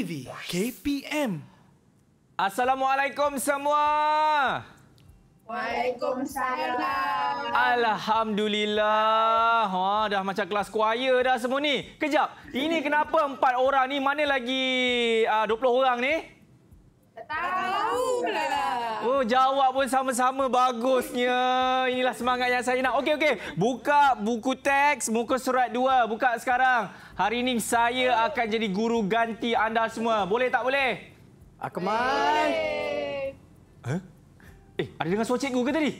TV KPM. Assalamualaikum semua. Waalaikumsalam. Alhamdulillah. Ha, dah macam kelas choir dah semua ni. Kejap, ini kenapa empat orang ni, mana lagi ah, uh, 20 orang ni? Tahu lah. Oh, jawab pun sama-sama bagusnya. Inilah semangat yang saya nak. Okey, okey. Buka buku teks, muka surat dua. Buka sekarang. Hari ini saya akan jadi guru ganti anda semua. Boleh tak boleh? Akmal. Eh, eh ada dengar suara cikgu ke tadi?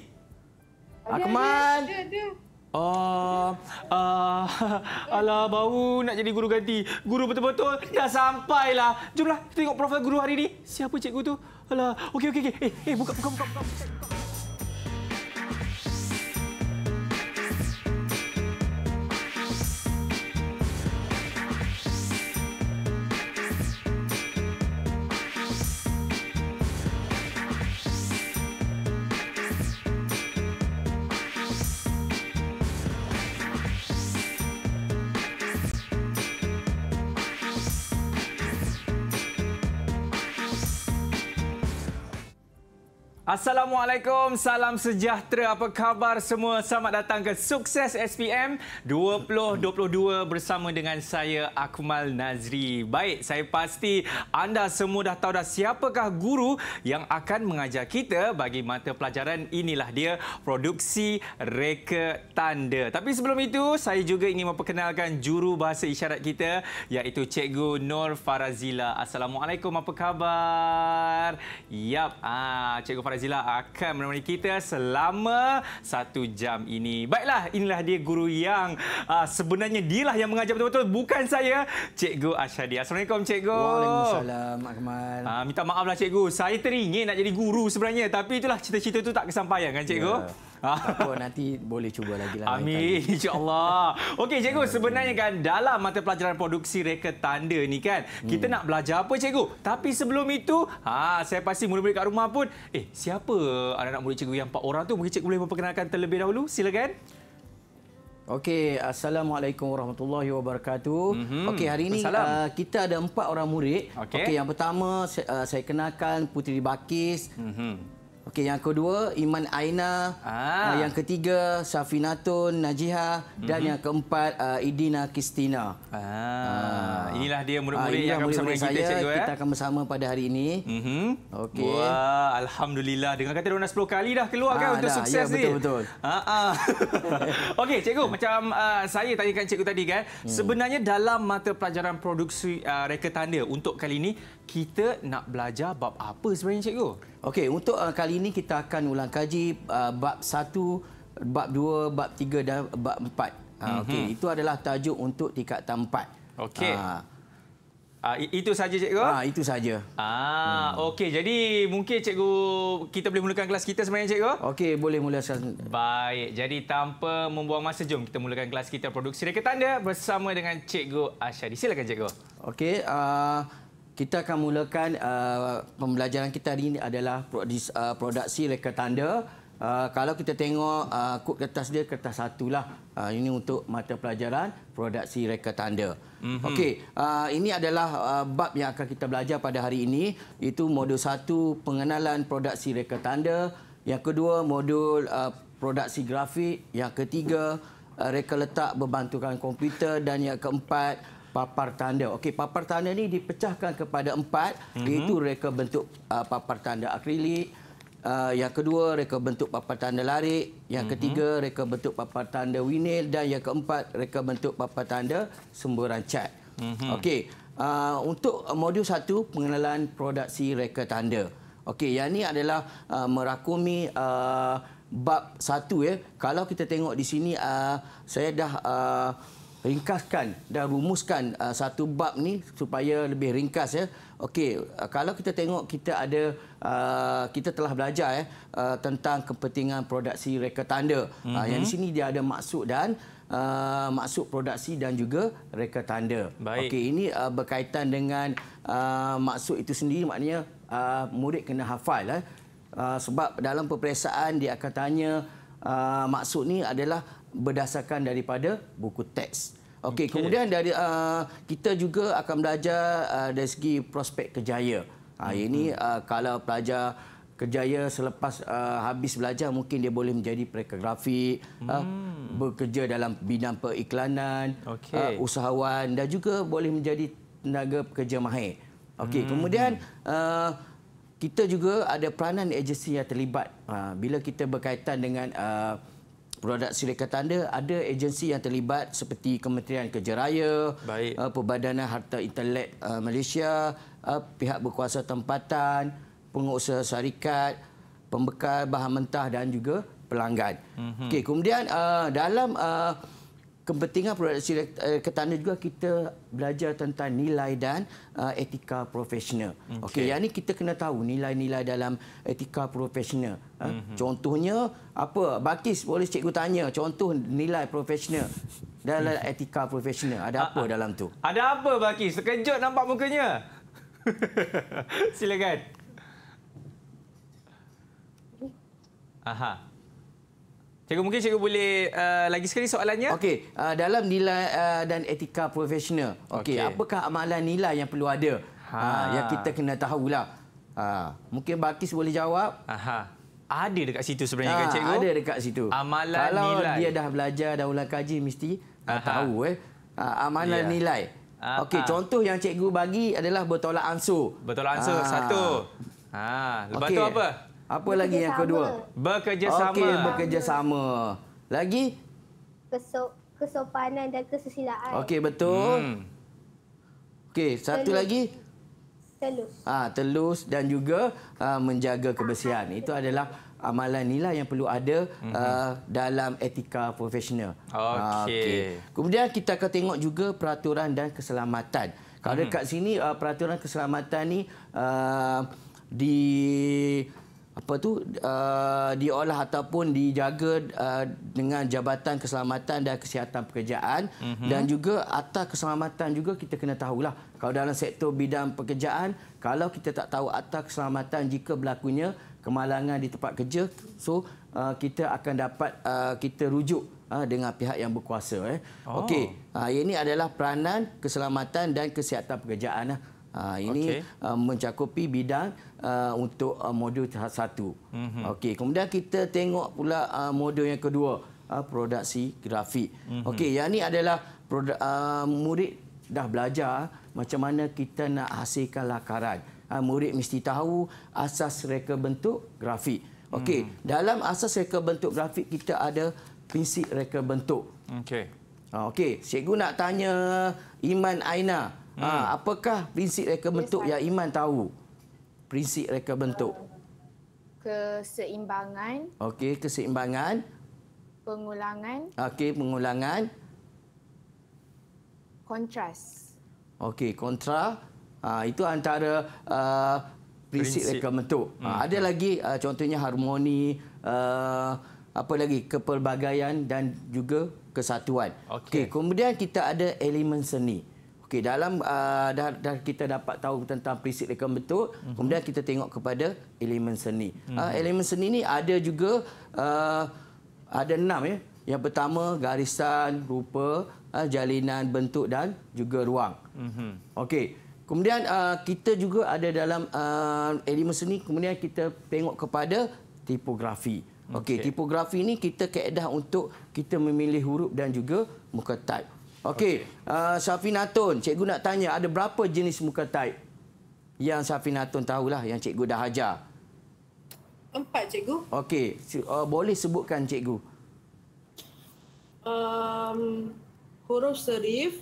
Akmal. Ah, ada, ada. ada. Ah, ah, ala bau nak jadi guru ganti. Guru betul-betul dah sampailah. Jomlah, kita tengok profil guru hari ini. Siapa cikgu tu? ala okey, okey. okey. Eh, eh, buka, buka, buka. buka, buka. Assalamualaikum, salam sejahtera. Apa khabar semua? Selamat datang ke Sukses SPM 2022 bersama dengan saya Akmal Nazri. Baik, saya pasti anda semua dah tahu dah siapakah guru yang akan mengajar kita bagi mata pelajaran inilah dia produksi reka tanda. Tapi sebelum itu, saya juga ingin memperkenalkan juru bahasa isyarat kita iaitu Cikgu Nur Farazila. Assalamualaikum, apa khabar? Yap, ah, Cikgu Farazila Fazila akan menemani kita selama satu jam ini. Baiklah, inilah dia guru yang uh, sebenarnya dialah yang mengajar betul-betul. Bukan saya, Cikgu Ashadi. Assalamualaikum, Cikgu. Waalaikumsalam, Akmal. Uh, ah, minta maaflah, Cikgu. Saya teringin nak jadi guru sebenarnya. Tapi itulah cita-cita itu tak kesampaian kan, Cikgu? Yeah. Takut nanti boleh cuba lagi lah. Amin. InsyaAllah. Okey, cikgu. Sebenarnya kan dalam mata pelajaran produksi reka tanda ni kan, kita hmm. nak belajar apa cikgu? Tapi sebelum itu, ha, saya pasti murid-murid kat rumah pun, eh, siapa anak-anak murid cikgu yang empat orang tu? Mungkin cikgu boleh memperkenalkan terlebih dahulu. Silakan. Okey, assalamualaikum warahmatullahi wabarakatuh. Mm -hmm. Okey, hari ini uh, kita ada empat orang murid. Okey, okay, yang pertama uh, saya kenalkan Putri Bakis. Mm -hmm. Okey, yang kedua Iman Aina, ah. ah yang ketiga Safinatun Najiha mm -hmm. dan mhm. yang keempat ah, Idina Kristina. Ah. ah, inilah dia murid-murid ah, yang akan bersama saya, kita cikgu eh. Kita akan bersama pada hari ini. Mm -hmm. Okey. Wah, alhamdulillah dengan kata dah 10 kali dah keluar kan ah, kan untuk dah. sukses ya, betul, ni. betul Ah, ah. Okey, cikgu macam uh, saya tanyakan cikgu tadi kan, hmm. sebenarnya dalam mata pelajaran produksi uh, reka tanda untuk kali ini kita nak belajar bab apa sebenarnya cikgu? Okey, untuk uh, kali ini kita akan ulang kaji uh, bab 1, bab 2, bab 3 dan bab 4. Uh, ah, mm-hmm. Okey, itu adalah tajuk untuk tingkat 4. Okey. Uh, Ah, ah itu saja cikgu. Ah, itu saja. Ah, hmm. okey. Jadi mungkin cikgu kita boleh mulakan kelas kita sebenarnya cikgu? Okey, boleh mulakan. Baik. Jadi tanpa membuang masa jom kita mulakan kelas kita produksi reka tanda bersama dengan cikgu Ashadi. Silakan cikgu. Okey, ah uh kita akan mulakan uh, pembelajaran kita hari ini adalah uh, produksi reka tanda. Uh, kalau kita tengok uh, kod kertas dia, kertas satulah. Uh, ini untuk mata pelajaran produksi reka tanda. Mm -hmm. Okey, uh, ini adalah uh, bab yang akan kita belajar pada hari ini. Itu modul satu, pengenalan produksi reka tanda. Yang kedua, modul uh, produksi grafik. Yang ketiga, uh, reka letak berbantukan komputer. Dan yang keempat, uh, papar tanda. Okey, papar tanda ni dipecahkan kepada empat, mm -hmm. iaitu reka bentuk uh, papar tanda akrilik, uh, yang kedua reka bentuk papar tanda larik, yang mm -hmm. ketiga reka bentuk papar tanda winil dan yang keempat reka bentuk papar tanda semburan cat. Mm -hmm. Okey, uh, untuk modul satu pengenalan produksi reka tanda. Okey, yang ni adalah uh, merakumi uh, bab satu ya. Kalau kita tengok di sini uh, saya dah uh, ringkaskan dan rumuskan uh, satu bab ni supaya lebih ringkas ya. Okey, uh, kalau kita tengok kita ada uh, kita telah belajar ya uh, tentang kepentingan produksi reka tanda. Mm-hmm. Uh, yang di mhm. sini dia ada maksud dan uh, maksud produksi dan juga reka tanda. Okey, ini uh, berkaitan dengan uh, maksud itu sendiri maknanya uh, murid kena hafal eh. uh, sebab dalam peperiksaan dia akan tanya uh, maksud ni adalah berdasarkan daripada buku teks. Okey, okay. kemudian dari uh, kita juga akan belajar uh, dari segi prospek kejaya. Ha, mm Ini hmm. uh, kalau pelajar kejaya selepas uh, habis belajar mungkin dia boleh menjadi prekografi, mm. uh, hmm. bekerja dalam bidang periklanan, okay. uh, usahawan dan juga boleh menjadi tenaga pekerja mahir. Okey, mm. kemudian uh, kita juga ada peranan agensi yang terlibat uh, bila kita berkaitan dengan uh, produk silika tanda ada agensi yang terlibat seperti Kementerian Kerja Raya, Baik. Eh, Perbadanan Harta Intelek eh, Malaysia, eh, pihak berkuasa tempatan, pengusaha syarikat, pembekal bahan mentah dan juga pelanggan. Mm-hmm. Okey, kemudian dalam kepentingan produksi eh, ketanda juga kita belajar tentang nilai dan uh, etika profesional. Okey, okay, yang ni kita kena tahu nilai-nilai dalam etika profesional. mm-hmm. Contohnya apa? Bakis boleh cikgu tanya contoh nilai profesional dalam hmm. etika profesional. Ada ah, apa ah. dalam tu? Ada apa Bakis? Terkejut nampak mukanya. Silakan. Aha. Cikgu mungkin cikgu boleh uh, lagi sekali soalannya. Okey, uh, dalam nilai uh, dan etika profesional. Okey, okay. apakah amalan nilai yang perlu ada? Ha. Uh, yang kita kena tahulah. Uh, mungkin Bakis boleh jawab. Aha. Ada dekat situ sebenarnya ha, kan cikgu? Ada dekat situ. Amalan Kalau nilai. Kalau dia dah belajar dah ulang kaji mesti uh, tahu eh. Uh, amalan yeah. nilai. Okey, contoh yang cikgu bagi adalah bertolak ansur. Bertolak ansur ha. satu. Ha, lepas okay. tu apa? Apa lagi yang kedua? Bekerjasama. Okey, bekerjasama. Lagi? kesopanan dan kesusilaan. Okey, betul. Hmm. Okey, satu telus. lagi? Telus. Ah, ha, telus dan juga ha, menjaga kebersihan. Ah, Itu adalah amalan nilai yang perlu ada mm -hmm. uh, dalam etika profesional. Ha, okey. Okay. Kemudian kita akan tengok juga peraturan dan keselamatan. Kalau mm -hmm. dekat sini uh, peraturan keselamatan ni uh, di apa tu uh, diolah ataupun dijaga uh, dengan jabatan keselamatan dan kesihatan pekerjaan mm -hmm. dan juga atas keselamatan juga kita kena tahulah kalau dalam sektor bidang pekerjaan kalau kita tak tahu atas keselamatan jika berlakunya kemalangan di tempat kerja so uh, kita akan dapat uh, kita rujuk uh, dengan pihak yang berkuasa eh oh. okey uh, ini adalah peranan keselamatan dan kesihatan pekerjaan uh. Ah, ini okay. Ah, mencakupi bidang ah, untuk modul tahap satu. Mm-hmm. Okey, kemudian kita tengok pula modul yang kedua, produksi grafik. Mm-hmm. Okey, yang ini adalah produk, murid dah belajar macam mana kita nak hasilkan lakaran. Murid mesti tahu asas reka bentuk grafik. Okey, mm. dalam asas reka bentuk grafik kita ada prinsip reka bentuk. Okey. Okey, cikgu nak tanya Iman Aina. Ha, hmm. Ha, apakah prinsip reka bentuk yes, yang iman tahu? Prinsip reka bentuk. Uh, keseimbangan. Okey, keseimbangan. Pengulangan. Okey, pengulangan. Kontras. Okey, kontra. Ha, itu antara uh, prinsip reka bentuk. Ha, hmm. Ha, ada lagi uh, contohnya harmoni, uh, apa lagi kepelbagaian dan juga kesatuan. Okey, okay, kemudian kita ada elemen seni. Okey, dalam uh, dah, dah kita dapat tahu tentang prinsip reka betul, mm -hmm. kemudian kita tengok kepada elemen seni. Mm -hmm. uh, elemen seni ini ada juga uh, ada enam ya. Yang pertama garisan, rupa, uh, jalinan, bentuk dan juga ruang. Mm -hmm. Okey. Kemudian uh, kita juga ada dalam uh, elemen seni kemudian kita tengok kepada tipografi. Okey, okay. tipografi ini kita keedah untuk kita memilih huruf dan juga muka type. Okey, okay. uh, Safinatun, cikgu nak tanya ada berapa jenis muka taib yang Safinatun tahulah yang cikgu dah ajar? Empat, cikgu. Okey, uh, boleh sebutkan cikgu. Um, huruf serif.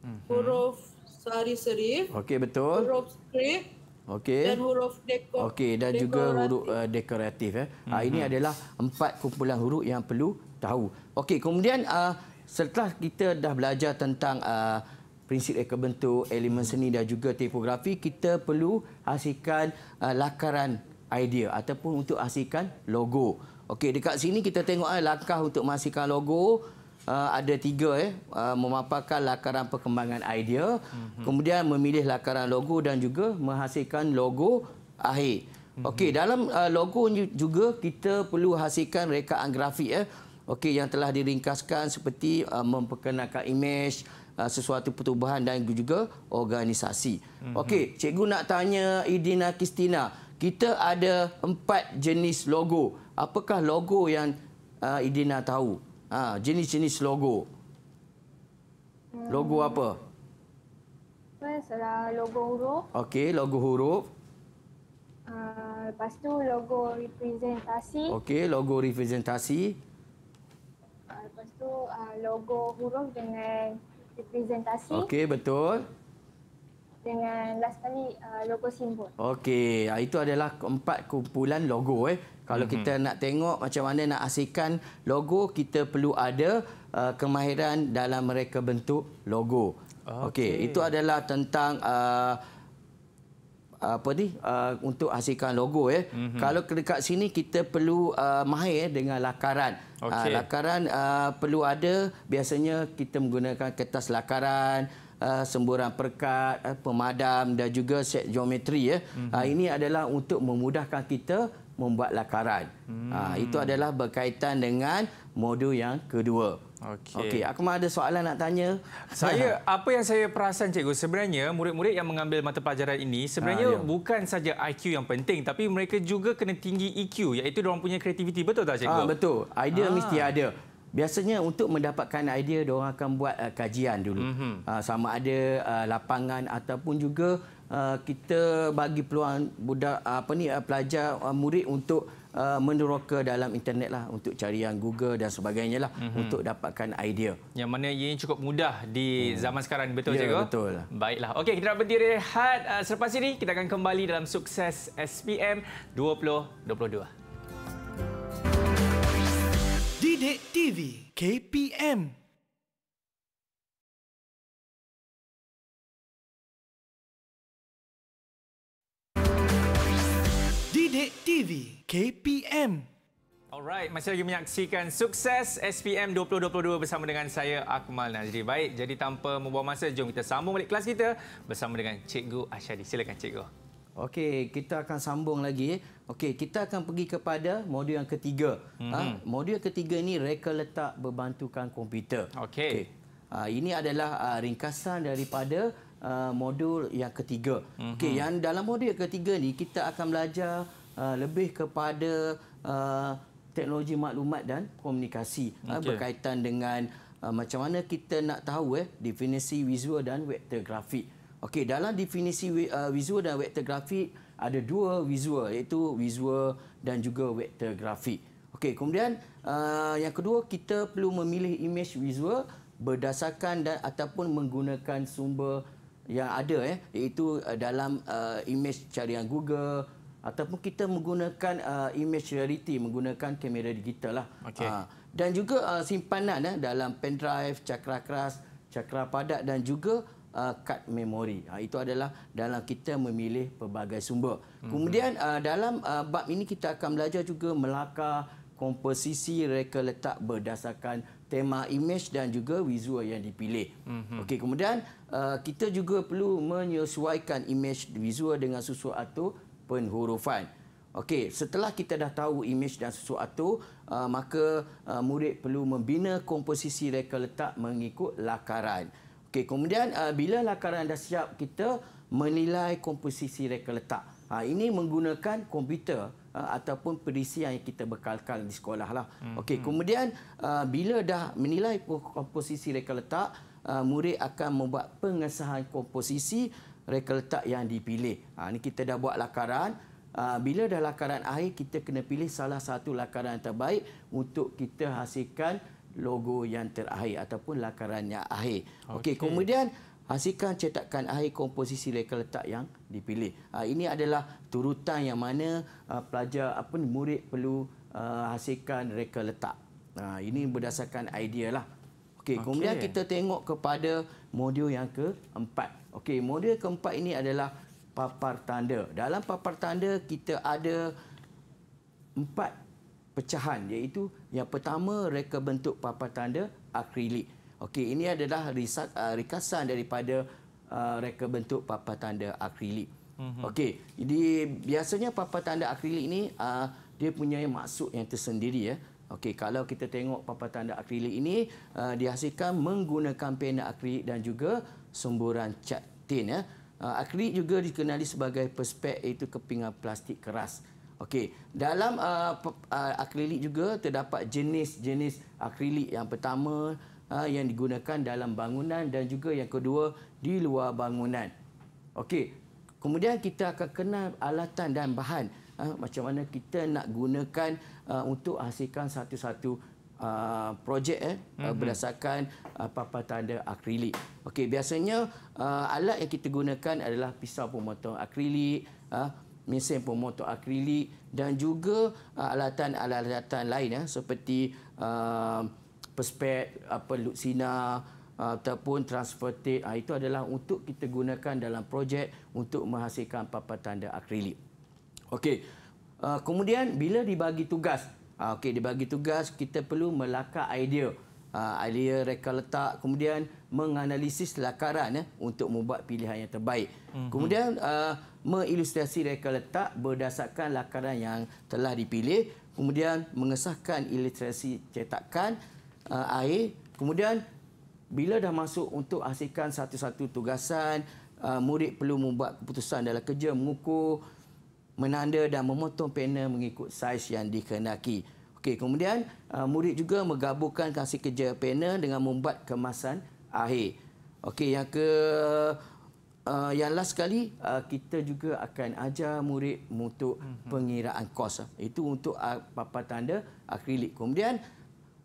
Mhm. Huruf sari serif. Okey, betul. Huruf script. Okey. Dan huruf dekor. Okey, dan dekoratif. juga huruf uh, dekoratif eh. Mm -hmm. uh, ini mhm. adalah empat kumpulan huruf yang perlu tahu. Okey, kemudian uh, Setelah kita dah belajar tentang uh, prinsip reka bentuk, elemen seni dan juga tipografi, kita perlu hasilkan uh, lakaran idea ataupun untuk hasilkan logo. Okey, dekat sini kita tengok eh, langkah untuk menghasilkan logo. Uh, ada tiga, eh, uh, memaparkan lakaran perkembangan idea. Mm -hmm. Kemudian memilih lakaran logo dan juga menghasilkan logo akhir. Mhm. Okey, dalam uh, logo juga kita perlu hasilkan rekaan grafik. Eh okey yang telah diringkaskan seperti uh, memperkenalkan imej uh, sesuatu perubahan dan juga organisasi. Mm-hmm. Okey, cikgu nak tanya Idina Kristina. Kita ada empat jenis logo. Apakah logo yang uh, Idina tahu? Ha, jenis-jenis logo. Logo hmm. apa? Pasalah uh, logo huruf. Okey, logo huruf. Uh, lepas tu logo representasi. Okey, logo representasi lepas tu uh, logo huruf dengan representasi. Okey, betul. Dengan last kali uh, logo simbol. Okey, ah, itu adalah empat kumpulan logo eh. Kalau mm -hmm. kita nak tengok macam mana nak hasilkan logo, kita perlu ada uh, kemahiran dalam mereka bentuk logo. Okey, okay, itu adalah tentang uh, apa ni uh, untuk hasilkan logo ya. Mm -hmm. Kalau dekat sini kita perlu uh, mahir dengan lakaran. Okay. Uh, lakaran uh, perlu ada biasanya kita menggunakan kertas lakaran, uh, semburan perkat, uh, pemadam dan juga set geometri ya. Mm -hmm. uh, ini adalah untuk memudahkan kita membuat lakaran. Mm -hmm. uh, itu adalah berkaitan dengan modul yang kedua. Okey. Okey, aku ada soalan nak tanya. Saya apa yang saya perasan cikgu sebenarnya murid-murid yang mengambil mata pelajaran ini sebenarnya ha, ya. bukan saja IQ yang penting tapi mereka juga kena tinggi EQ iaitu dia orang punya kreativiti betul tak cikgu? Ha, betul. Idea ha. mesti ada. Biasanya untuk mendapatkan idea dia orang akan buat uh, kajian dulu. Mm -hmm. uh, sama ada uh, lapangan ataupun juga Uh, kita bagi peluang budak uh, apa ni uh, pelajar uh, murid untuk uh, meneroka dalam internet lah untuk cari yang Google dan sebagainya lah mm-hmm. untuk dapatkan idea. Yang mana ia cukup mudah di mm. zaman sekarang betul yeah, cikgu? betul. Lah. Baiklah. Okey kita nak berhenti rehat uh, selepas ini kita akan kembali dalam sukses SPM 2022. TV KPM Sidik TV KPM. Alright, masih lagi menyaksikan sukses SPM 2022 bersama dengan saya Akmal Nazri. Baik, jadi tanpa membuang masa, jom kita sambung balik kelas kita bersama dengan Cikgu Ashadi. Silakan Cikgu. Okey, kita akan sambung lagi. Okey, kita akan pergi kepada modul yang ketiga. Mm -hmm. ha, modul yang ketiga ini reka letak berbantukan komputer. Okey. Okay. Ha, ini adalah ha, ringkasan daripada uh, modul yang ketiga. Mm -hmm. Okey, yang dalam modul yang ketiga ni kita akan belajar Uh, lebih kepada uh, teknologi maklumat dan komunikasi okay. uh, berkaitan dengan uh, macam mana kita nak tahu eh definisi visual dan vektor grafik. Okey, dalam definisi uh, visual dan vektor grafik ada dua visual iaitu visual dan juga vektor grafik. Okey, kemudian uh, yang kedua kita perlu memilih image visual berdasarkan dan ataupun menggunakan sumber yang ada eh iaitu uh, dalam uh, image carian Google ataupun kita menggunakan uh, image reality menggunakan kamera digital lah okay. uh, ah, dan juga uh, simpanan uh, dalam pen drive cakra keras cakra padat dan juga uh, kad memori uh, itu adalah dalam kita memilih pelbagai sumber mm -hmm. kemudian uh, dalam uh, bab ini kita akan belajar juga melaka komposisi reka letak berdasarkan tema image dan juga visual yang dipilih. Mm -hmm. Okey, kemudian uh, kita juga perlu menyesuaikan image visual dengan susu atau penhurufan. Okey, setelah kita dah tahu imej dan sesuatu, uh, maka uh, murid perlu membina komposisi reka letak mengikut lakaran. Okey, kemudian uh, bila lakaran dah siap, kita menilai komposisi reka letak. Ha, ini menggunakan komputer uh, ataupun perisian yang kita bekalkan di sekolah. Lah. Hmm, Okey, hmm. kemudian uh, bila dah menilai komposisi reka letak, uh, murid akan membuat pengesahan komposisi reka letak yang dipilih. Ha, ini kita dah buat lakaran. Ha, bila dah lakaran akhir, kita kena pilih salah satu lakaran yang terbaik untuk kita hasilkan logo yang terakhir ataupun lakaran yang akhir. Okey, okay, kemudian hasilkan cetakan akhir komposisi reka letak yang dipilih. Ha, ini adalah turutan yang mana ha, pelajar apa ni, murid perlu ha, hasilkan reka letak. Ha, ini berdasarkan idea lah. Okey, okay. kemudian kita tengok kepada modul yang keempat. Okey, modul keempat ini adalah papar tanda. Dalam papar tanda kita ada empat pecahan iaitu yang pertama reka bentuk papar tanda akrilik. Okey, ini adalah risat uh, rikasan daripada uh, reka bentuk papar tanda akrilik. Mhm. Okey, jadi biasanya papar tanda akrilik ini uh, dia punya maksud yang tersendiri ya. Okey, kalau kita tengok papan tanda akrilik ini uh, dihasilkan menggunakan pena akrilik dan juga semburan cat tin ya. Uh, akrilik juga dikenali sebagai perspek iaitu kepingan plastik keras. Okey, dalam uh, uh, akrilik juga terdapat jenis-jenis akrilik. Yang pertama uh, yang digunakan dalam bangunan dan juga yang kedua di luar bangunan. Okey. Kemudian kita akan kenal alatan dan bahan. Ha, macam mana kita nak gunakan uh, untuk hasilkan satu-satu uh, projek eh, mm-hmm. berdasarkan uh, papan tanda akrilik. Okey, biasanya uh, alat yang kita gunakan adalah pisau pemotong akrilik, uh, mesin pemotong akrilik dan juga uh, alatan-alatan lain eh, seperti uh, perspek, apa luksina ataupun transfer tape itu adalah untuk kita gunakan dalam projek untuk menghasilkan papan tanda akrilik. Okey. Uh, kemudian bila dibagi tugas, uh, okey dibagi tugas kita perlu melakar idea, uh, idea reka letak, kemudian menganalisis lakaran eh, untuk membuat pilihan yang terbaik. Mm-hmm. Kemudian uh, mengilustrasi reka letak berdasarkan lakaran yang telah dipilih, kemudian mengesahkan ilustrasi cetakan uh, air, kemudian bila dah masuk untuk hasilkan satu-satu tugasan, murid perlu membuat keputusan dalam kerja mengukur menanda dan memotong pena mengikut saiz yang dikehendaki. Okey, kemudian uh, murid juga menggabungkan kasih kerja pena dengan membuat kemasan akhir. Okey, yang ke uh, yang last sekali uh, kita juga akan ajar murid untuk mhm. pengiraan kos. Itu untuk uh, papan tanda akrilik. Kemudian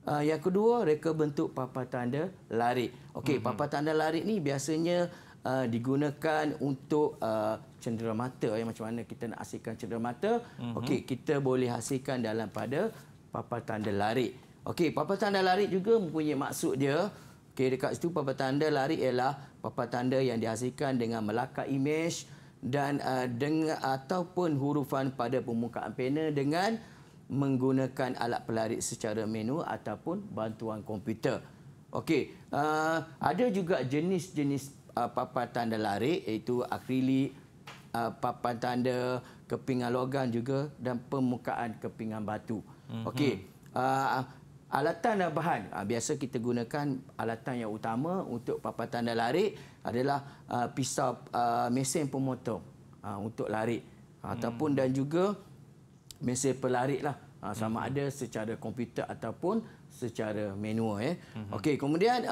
uh, yang kedua, reka bentuk papan tanda larik. Okey, mhm. papan tanda larik ni biasanya uh, digunakan untuk uh, cendera mata ya macam mana kita nak hasilkan cendera mata mm -hmm. okey kita boleh hasilkan dalam pada papan tanda larik okey papan tanda larik juga mempunyai maksud dia okey dekat situ papan tanda larik ialah papan tanda yang dihasilkan dengan melakar image dan uh, dengan ataupun hurufan pada permukaan pena dengan menggunakan alat pelarik secara manual ataupun bantuan komputer. Okey, uh, ada juga jenis-jenis uh, papan tanda lari, iaitu akrilik, uh, papan tanda kepingan logam juga dan permukaan kepingan batu. Mm-hmm. Okey. Uh, Alatan dan bahan. Uh, biasa kita gunakan alatan yang utama untuk papan tanda larik adalah uh, pisau uh, mesin pemotong untuk larik. Mhm. Ataupun dan juga mesin pelarik lah. Sama mhm. ada secara komputer ataupun secara manual. Eh. Mhm. Okey, kemudian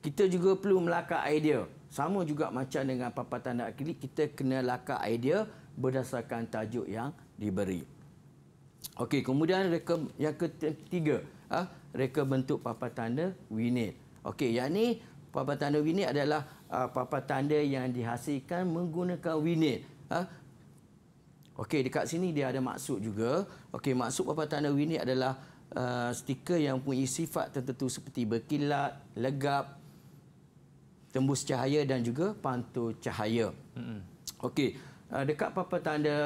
kita juga perlu melakar idea. Sama juga macam dengan papa tanda akhiri, kita kena lakar idea berdasarkan tajuk yang diberi. Okey, kemudian reka yang ketiga, ha? reka bentuk papa tanda winet. Okey, yang ini papa tanda winet adalah uh, papan tanda yang dihasilkan menggunakan winet. Ha? Okey, dekat sini dia ada maksud juga. Okey, maksud papa tanda winet adalah uh, stiker yang mempunyai sifat tertentu seperti berkilat, legap, tembus cahaya dan juga pantul cahaya. Okey, uh, dekat papa tanda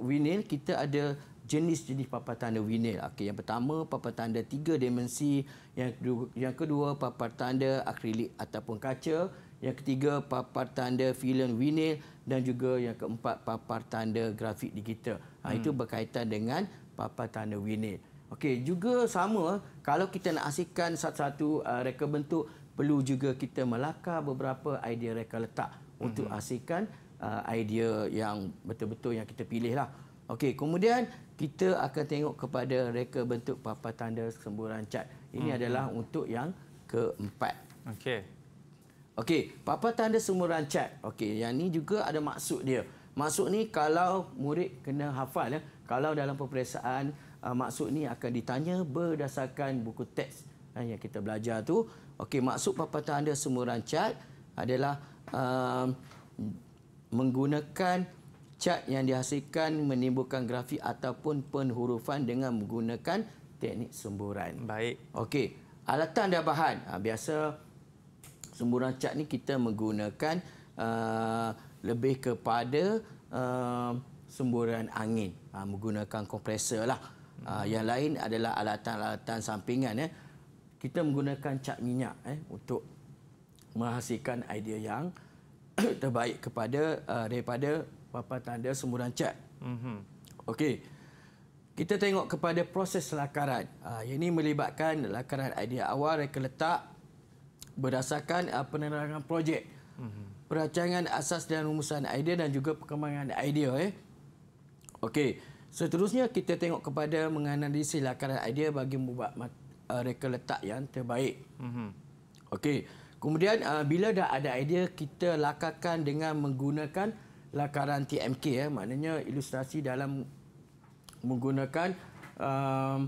vinil kita ada jenis-jenis papa tanda vinil. Okey, yang pertama papa tanda tiga dimensi, yang kedua, yang kedua papa tanda akrilik ataupun kaca, yang ketiga papa tanda filen vinil dan juga yang keempat papa tanda grafik digital. Ha, hmm. Itu berkaitan dengan papa tanda vinil. Okey, juga sama kalau kita nak asyikkan satu-satu uh, reka bentuk perlu juga kita Melaka beberapa idea reka letak mm-hmm. untuk hasilkan mhm. uh, idea yang betul-betul yang kita pilih lah. Okey, kemudian kita akan tengok kepada reka bentuk papan tanda semburan cat. Ini mm-hmm. adalah untuk yang keempat. Okey. Okey, papan tanda semburan cat. Okey, yang ini juga ada maksud dia. Maksud ni kalau murid kena hafal ya. Kalau dalam peperiksaan uh, maksud ni akan ditanya berdasarkan buku teks eh, yang kita belajar tu. Okey, maksud papata anda semua rancat adalah um, menggunakan cat yang dihasilkan menimbulkan grafik ataupun penhurufan dengan menggunakan teknik semburan. Baik. Okey, alatan dan bahan. Ha, biasa semburan cat ni kita menggunakan uh, lebih kepada uh, semburan angin. Ha, menggunakan kompresor lah. Ha, yang lain adalah alatan-alatan sampingan. Eh kita menggunakan cat minyak eh untuk menghasilkan idea yang terbaik kepada uh, daripada papan tanda semburan cat. Mhm. Okey. Kita tengok kepada proses lakaran. Uh, ini melibatkan lakaran idea awal reka letak berdasarkan uh, penerangan projek. Mhm. Perancangan asas dan rumusan idea dan juga perkembangan idea eh. Okey. Seterusnya kita tengok kepada menganalisis lakaran idea bagi membuat Eh, reka letak yang terbaik. Mhm. Okey. Kemudian uh, bila dah ada idea kita lakarkan dengan menggunakan lakaran TMK ya, eh. maknanya ilustrasi dalam menggunakan um,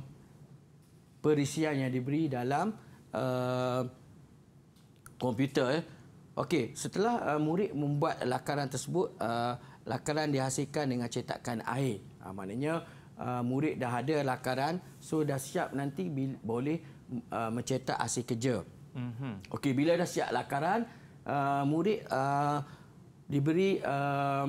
perisian yang diberi dalam uh, komputer. Eh. Okey, setelah uh, murid membuat lakaran tersebut, uh, lakaran dihasilkan dengan cetakan air. Uh, maknanya uh, murid dah ada lakaran so dah siap nanti boleh uh, mencetak hasil kerja. Mm -hmm. Okey bila dah siap lakaran uh, murid uh, diberi uh,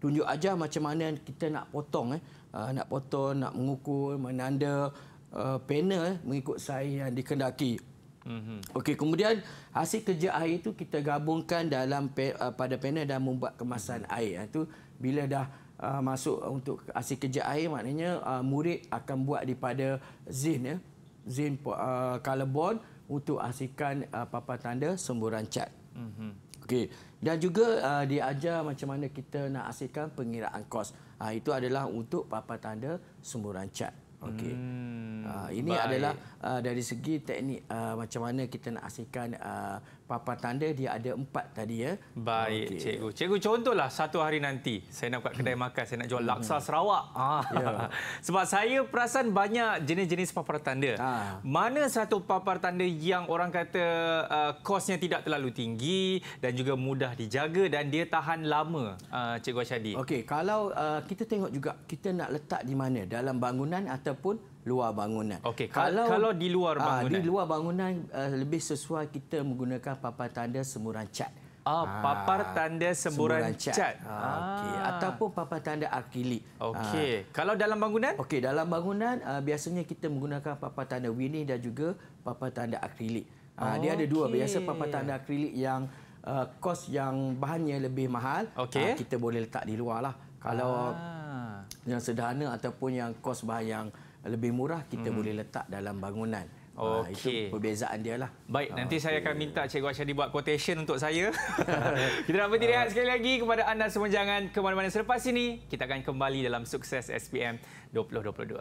tunjuk aja macam mana kita nak potong eh uh, nak potong nak mengukur menanda uh, panel eh, mengikut saya yang dikendaki. Mhm. Okey, kemudian hasil kerja air itu kita gabungkan dalam pe, uh, pada panel dan membuat kemasan air. Itu bila dah uh, masuk untuk asyik kerja air maknanya uh, murid akan buat daripada zin ya zin uh, colorbond untuk asikan uh, papan tanda semburan cat. Mm-hmm. Okey. Dan juga uh, diajar macam mana kita nak asikan pengiraan kos. Uh, itu adalah untuk papan tanda semburan cat. Okey. Hmm, uh, ini baik. adalah uh, dari segi teknik uh, macam mana kita nak asikan uh, Papa tanda dia ada empat tadi ya. Baik, okay. cikgu. Cikgu contohlah satu hari nanti saya nak buka kedai makan, saya nak jual laksa hmm. Sarawak. Ha. Ya. Yeah. Sebab saya perasan banyak jenis-jenis papar tanda. Ha. Mana satu papar tanda yang orang kata uh, kosnya tidak terlalu tinggi dan juga mudah dijaga dan dia tahan lama, uh, cikgu Ashadi. Okey, kalau uh, kita tengok juga kita nak letak di mana dalam bangunan ataupun luar bangunan. Okey, kalau, kalau ah, di luar bangunan. Aa, di luar bangunan uh, eh, lebih sesuai kita menggunakan papan tanda semburan cat. Oh, ah, ah, papar tanda semburan, semburan cat. cat. Okey, ataupun papar tanda akrilik. Okey, kalau dalam bangunan? Okey, dalam bangunan aa, biasanya kita menggunakan papar tanda wini dan juga papar tanda akrilik. Aa, okay. dia ada dua. Biasa papar tanda akrilik yang aa, kos yang bahannya lebih mahal, okay. aa, kita boleh letak di luar lah. Kalau aa. yang sederhana ataupun yang kos bahan yang lebih murah kita hmm. boleh letak dalam bangunan. Okay. Uh, itu perbezaan dia lah. Baik, ah, nanti okay. saya akan minta Cikgu Asyadi buat quotation untuk saya. kita nak berhenti rehat ah. sekali lagi kepada anda semua. Jangan ke mana-mana selepas ini. Kita akan kembali dalam sukses SPM 2022.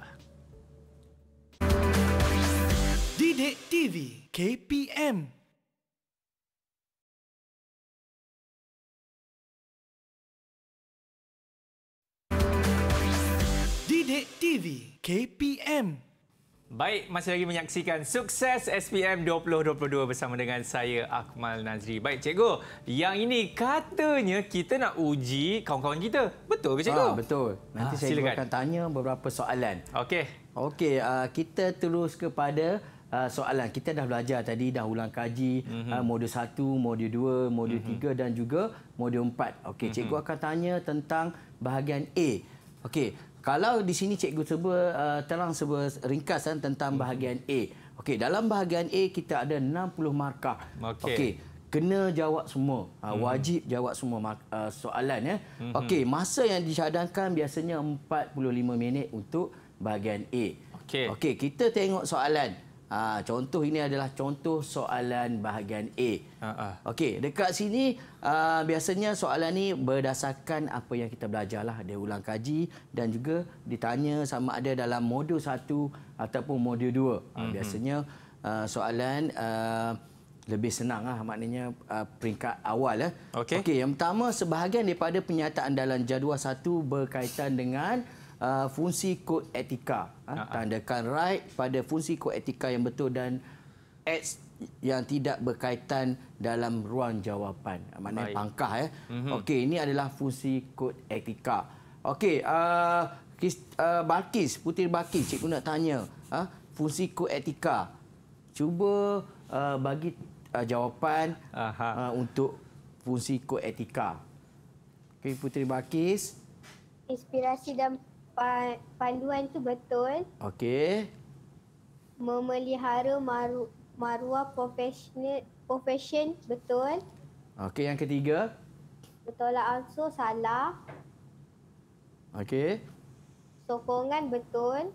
Didik TV KPM Didik TV KPM. Baik, masih lagi menyaksikan sukses SPM 2022 bersama dengan saya, Akmal Nazri. Baik, cikgu. Yang ini katanya kita nak uji kawan-kawan kita. Betul ke, cikgu? Ah, betul. Nanti ah, saya akan tanya beberapa soalan. Okey. Okey, ah, kita terus kepada ah, soalan. Kita dah belajar tadi, dah ulang kaji mm -hmm. modul 1, modul 2, modul mm -hmm. dan juga modul 4. Okey, mm -hmm. akan tanya tentang bahagian A. Okey, kalau di sini cikgu cuba uh, terang sebuah ringkasan tentang bahagian A. Okey, dalam bahagian A kita ada 60 markah. Okey. Okay. Kena jawab semua. Ha, wajib jawab semua uh, soalan. Ya. Hmm. Okey, masa yang dicadangkan biasanya 45 minit untuk bahagian A. Okey. Okey, kita tengok soalan. Aa, ah, contoh ini adalah contoh soalan bahagian A. Uh, uh. Okey, dekat sini uh, biasanya soalan ni berdasarkan apa yang kita belajarlah. Dia ulang kaji dan juga ditanya sama ada dalam modul 1 ataupun modul dua. Uh, biasanya uh, soalan uh, lebih senang lah, maknanya uh, peringkat awal. Eh. Okey, okay, yang pertama sebahagian daripada penyataan dalam jadual satu berkaitan dengan uh, fungsi kod etika. Uh, tandakan right pada fungsi kod etika yang betul dan X yang tidak berkaitan dalam ruang jawapan. Maknanya Baik. pangkah. Eh. Mm-hmm. Okey, ini adalah fungsi kod etika. Okey, uh, uh, Barkis, Putih Barkis, cikgu nak tanya. Uh, fungsi kod etika. Cuba uh, bagi uh, jawapan uh, untuk fungsi kod etika. Okey, Putri Bakis. Inspirasi dan panduan tu betul. Okey. Memelihara maru, maruah profesional profession betul. Okey, yang ketiga. Betul lah ansur salah. Okey. Sokongan betul.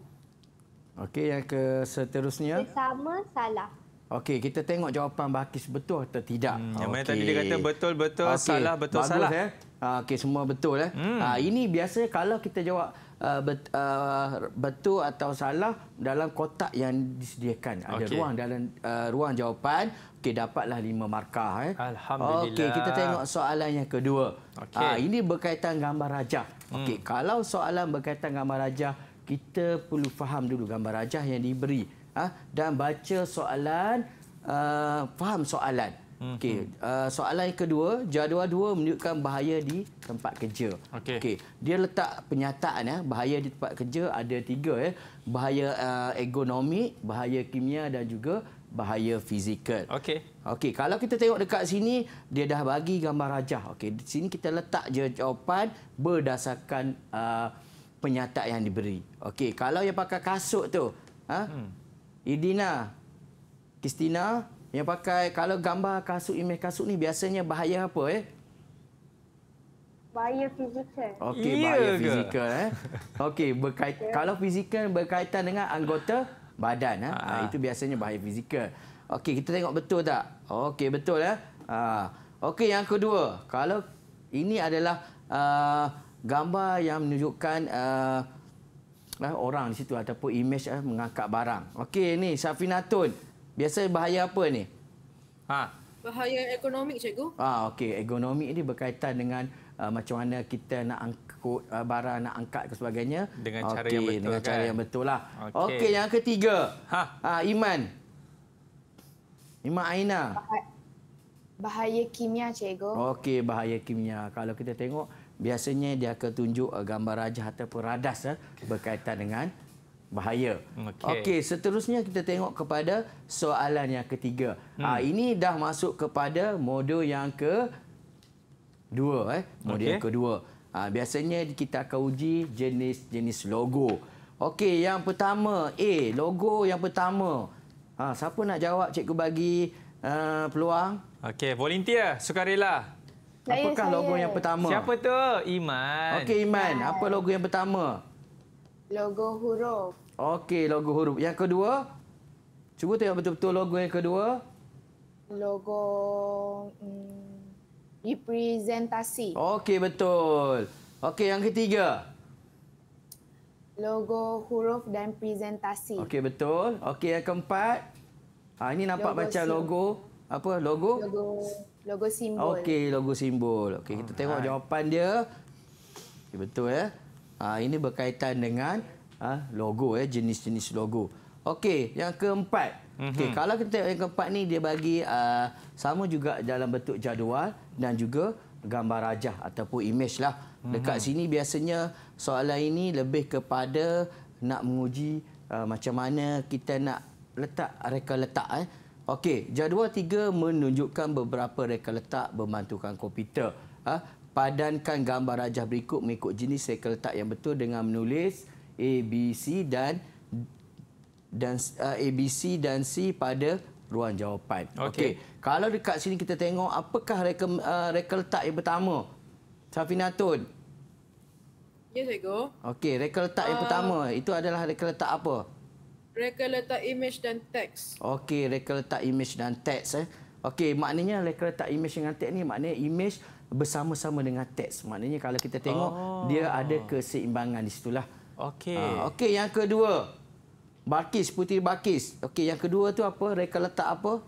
Okey, yang ke seterusnya. Bersama salah. Okey, kita tengok jawapan Bakis betul atau tidak. Hmm, yang okay. mana tadi dia kata betul-betul, okay. salah-betul-salah. Bagus, salah. ya. Okey, semua betul. Eh. Hmm. Ah, ini biasa kalau kita jawab Uh, uh, betul atau salah dalam kotak yang disediakan. Ada okay. ruang dalam uh, ruang jawapan. Okey, dapatlah lima markah. Eh. Alhamdulillah. Okey, kita tengok soalan yang kedua. Okay. Uh, ah, ini berkaitan gambar rajah. Hmm. Okey, hmm. kalau soalan berkaitan gambar rajah, kita perlu faham dulu gambar rajah yang diberi. Uh, dan baca soalan, uh, faham soalan. Mhm. Okey, uh, soalan yang kedua, jadual dua menunjukkan bahaya di tempat kerja. Okey. Okay. Dia letak penyataan ya, eh, bahaya di tempat kerja ada tiga ya. Bahaya uh, ekonomi, bahaya kimia dan juga bahaya fizikal. Okey. Okey, kalau kita tengok dekat sini, dia dah bagi gambar rajah. Okey, di sini kita letak je jawapan berdasarkan uh, penyataan yang diberi. Okey, kalau yang pakai kasut tu, ha? Hmm. Idina Kristina yang pakai kalau gambar kasut imej kasut ni biasanya bahaya apa eh? Bahaya fizikal. Okey, bahaya ke? fizikal eh. Okey, berkait kalau fizikal berkaitan dengan anggota badan eh? ha, itu biasanya bahaya fizikal. Okey, kita tengok betul tak? Okey, betul eh. Ha. Okey, yang kedua, kalau ini adalah uh, gambar yang menunjukkan uh, orang di situ ataupun imej eh, mengangkat barang. Okey, ini Safinatun. Biasa bahaya apa ni? Ha. Bahaya ekonomi cikgu. Ah ha, okey, ekonomi ni berkaitan dengan uh, macam mana kita nak angkut uh, barang nak angkat ke sebagainya dengan cara okay, yang betul. dengan cara kan? yang betul lah. Okey, okay, yang ketiga. Ha. Ah iman. Iman Aina. Bahaya kimia cikgu. Okey, bahaya kimia. Kalau kita tengok biasanya dia akan tunjuk uh, gambar rajah ataupun radas uh, berkaitan dengan bahaya. Okey, okay, seterusnya kita tengok kepada soalan yang ketiga. Hmm. Ha, ini dah masuk kepada modul yang ke dua eh, modul okay. yang kedua. Ha, biasanya kita akan uji jenis-jenis logo. Okey, yang pertama A, logo yang pertama. Ha, siapa nak jawab cikgu bagi uh, peluang? Okey, volunteer, sukarela. Apakah saya, logo yang pertama? Siapa tu? Iman. Okey, Iman. Iman, apa logo yang pertama? Logo huruf. Okey, logo huruf. Yang kedua? Cuba tengok betul-betul logo yang kedua. Logo mm, representasi. Okey, betul. Okey, yang ketiga? Logo huruf dan presentasi. Okey, betul. Okey, yang keempat? Ha, ini nampak logo macam logo. Apa? Logo? Logo, logo simbol. Okey, logo simbol. Okey, kita tengok ha. jawapan dia. Okay, betul, ya. Eh? Ha, ini berkaitan dengan uh, logo ya jenis-jenis logo. Okey, yang keempat. Mm-hmm. Okey, mhm. kalau kita yang keempat ni dia bagi uh, sama juga dalam bentuk jadual dan juga gambar rajah ataupun image lah. Mm-hmm. Dekat sini biasanya soalan ini lebih kepada nak menguji uh, macam mana kita nak letak reka letak eh. Okey, jadual tiga menunjukkan beberapa reka letak bermantukan komputer. Ha? padankan gambar rajah berikut mengikut jenis saya tak yang betul dengan menulis A, B, C dan dan uh, A, B, C dan C pada ruang jawapan. Okey. Okay. Kalau dekat sini kita tengok apakah uh, rekel uh, reka letak yang pertama? Safinatun. Ya, saya go. Okey, reka letak uh, yang pertama. Itu adalah rekel tak apa? Rekel tak image dan teks. Okey, rekel tak image dan teks. Eh. Okey, maknanya lekra tak image dengan teks ni maknanya image bersama-sama dengan teks. Maknanya kalau kita tengok oh. dia ada keseimbangan di situlah. Okey. Ha, okey yang kedua. Bakis putih bakis. Okey, yang kedua tu apa? Reka letak apa?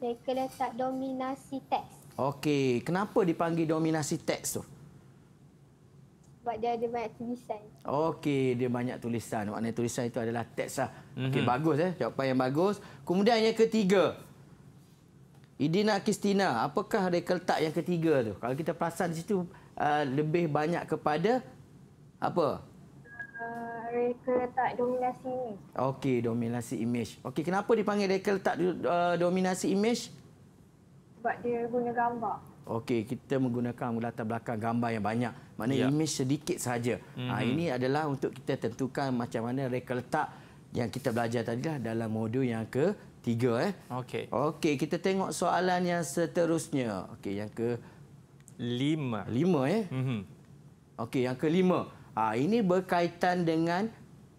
Reka letak dominasi teks. Okey, kenapa dipanggil dominasi teks tu? Sebab dia ada banyak tulisan. Okey, dia banyak tulisan. Maknanya tulisan itu adalah teks lah. Mm -hmm. Okey, mhm. bagus eh. Jawapan yang bagus. Kemudian yang ketiga, Idina Kristina, apakah reka letak yang ketiga tu? Kalau kita perasan di situ uh, lebih banyak kepada apa? Rekel uh, reka letak dominasi image. Okey, dominasi image. Okey, kenapa dipanggil rekel letak uh, dominasi image? Sebab dia guna gambar. Okey, kita menggunakan latar belakang gambar yang banyak. Maknanya ya. image sedikit sahaja. Mm -hmm. ha, ini adalah untuk kita tentukan macam mana rekel letak yang kita belajar tadilah dalam modul yang ke Tiga eh. Okey. Okey, kita tengok soalan yang seterusnya. Okey, yang ke lima. Lima eh. Mm -hmm. Okey, yang ke lima. Ha, ini berkaitan dengan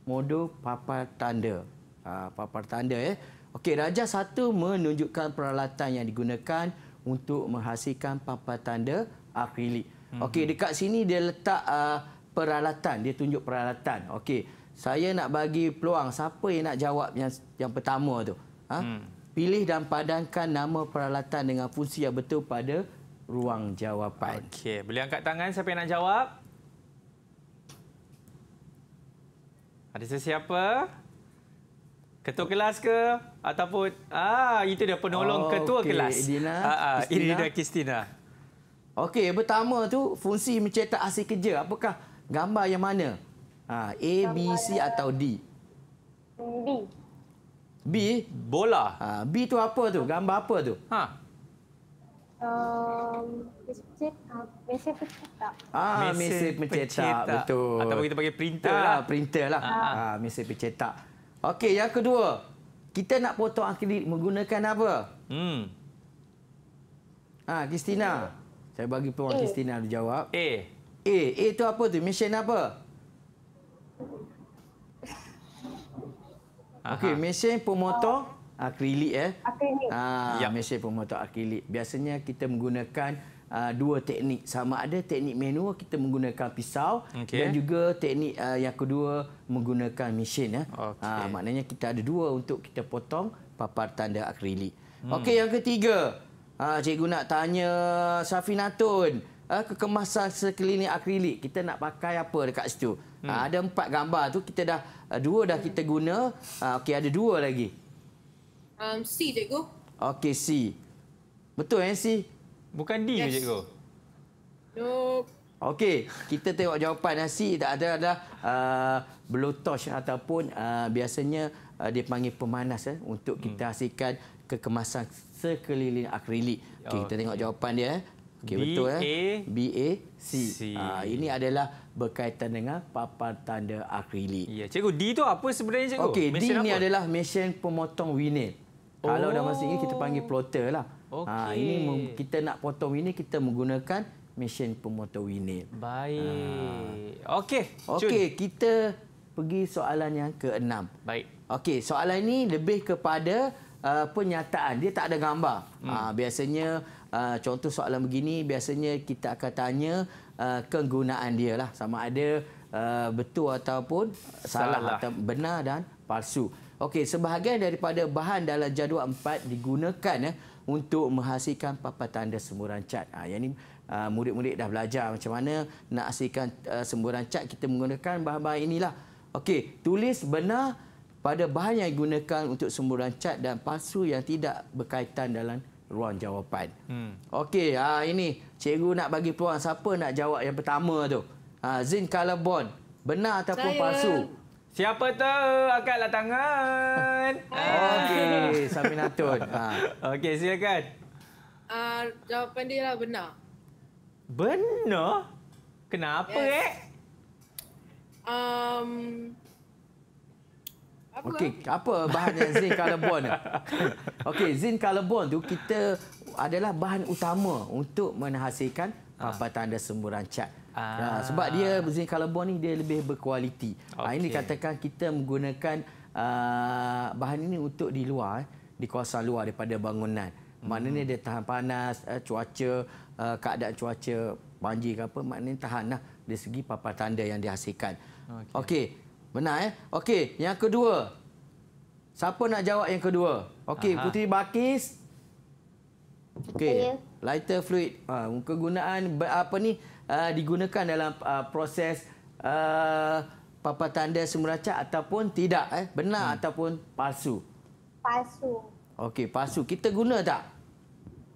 modul papar tanda. Ha, papar tanda eh. Okey, Raja satu menunjukkan peralatan yang digunakan untuk menghasilkan papar tanda akrilik. Mm -hmm. Okey, dekat sini dia letak uh, peralatan. Dia tunjuk peralatan. Okey, saya nak bagi peluang. Siapa yang nak jawab yang, yang pertama tu? Ah, hmm. Pilih dan padankan nama peralatan dengan fungsi yang betul pada ruang jawapan. Okey, boleh angkat tangan siapa yang nak jawab? Ada sesiapa? Ketua kelas ke ataupun ah itu dia penolong oh, ketua okay. kelas. Dina, ah, ah, ini dia Kristina. Okey, pertama tu fungsi mencetak hasil kerja. Apakah gambar yang mana? Ah, A, B, C atau D? B B bola. Ha, B tu apa tu? Gambar apa tu? Ha. Uh, mesej uh, pencetak. Ah, mesej pencetak, pencetak. betul. Atau kita panggil printer ah, lah. Printer lah. Ah. Ah, mesej pencetak. Okey, yang kedua. Kita nak potong akrilik menggunakan apa? Hmm. Ah, Kristina. Eh. Saya bagi peluang eh. Kristina untuk jawab. A. A. A itu apa tu? Mesin apa? Okey, mesin pemotor akrilik eh. Akrilik. Ah, ya. mesin pemotor akrilik. Biasanya kita menggunakan uh, dua teknik. Sama ada teknik manual kita menggunakan pisau okay. dan juga teknik uh, yang kedua menggunakan mesin eh. Okay. Ah, maknanya kita ada dua untuk kita potong papar tanda akrilik. Hmm. Okey, yang ketiga. Ah, cikgu nak tanya Safinatun ha, ah, kemasan sekeliling akrilik. Kita nak pakai apa dekat situ. Ah, hmm. ada empat gambar tu kita dah ah, dua dah kita guna. Ha, Okey ada dua lagi. Um, C cikgu. Okey C. Betul eh C? Bukan D yes. cikgu. Nope. Okey, kita tengok jawapan nasi eh, tak ada ada uh, blowtorch ataupun uh, biasanya uh, panggil pemanas eh, untuk kita hmm. hasilkan kekemasan sekeliling akrilik. Okey, kita tengok jawapan dia. Eh. Okay, betul eh? B A C. C. Ha, ini adalah berkaitan dengan papan tanda akrilik. Ya, cikgu, D itu apa sebenarnya cikgu? Okey, D ini adalah mesin pemotong winet. Oh. Kalau dalam masa ini kita panggil plotter lah. Ah, okay. Ha, ini kita nak potong winet kita menggunakan mesin pemotong winet. Baik. Ha. Okey. Okey, kita pergi soalan yang keenam. Baik. Okey, soalan ini lebih kepada uh, penyataan. Dia tak ada gambar. Hmm. Ha, biasanya uh, contoh soalan begini biasanya kita akan tanya uh, kegunaan dia lah sama ada uh, betul ataupun salah, salah atau benar dan palsu. Okey, sebahagian daripada bahan dalam jadual empat digunakan eh, untuk menghasilkan papan tanda semburan cat. Ha, yang ini uh, murid-murid dah belajar macam mana nak hasilkan uh, semburan cat, kita menggunakan bahan-bahan inilah. Okey, tulis benar pada bahan yang digunakan untuk semburan cat dan palsu yang tidak berkaitan dalam ruang jawapan. Hmm. Okey, ha, ini cikgu nak bagi peluang siapa nak jawab yang pertama tu. Ha, Zin Kalabon, benar ataupun Saya. palsu? Siapa tu angkatlah tangan. Ah. Okey, Saminatun. Ha. Okey, silakan. Uh, jawapan dia lah benar. Benar? Kenapa yes. eh? Um, Okey, apa bahan yang zinc carbon ni? Okey, zinc carbon tu kita adalah bahan utama untuk menghasilkan ah. papan tanda semburan cat. Ah. ah. sebab dia zinc carbon ni dia lebih berkualiti. Okay. Ah, ini katakan kita menggunakan uh, bahan ini untuk di luar, di kawasan luar daripada bangunan. Maknanya hmm. dia tahan panas, uh, cuaca, uh, keadaan cuaca, banjir ke apa, maknanya tahanlah dari segi papan tanda yang dihasilkan. Okey. Okay. Benar eh. Okey, yang kedua. Siapa nak jawab yang kedua? Okey, Puteri Bakis. Okey. Lighter fluid. Ha, kegunaan apa ni? Uh, digunakan dalam uh, proses uh, ha, papan tanda semeracak ataupun tidak eh? Benar hmm. ataupun palsu? Palsu. Okey, palsu. Kita guna tak?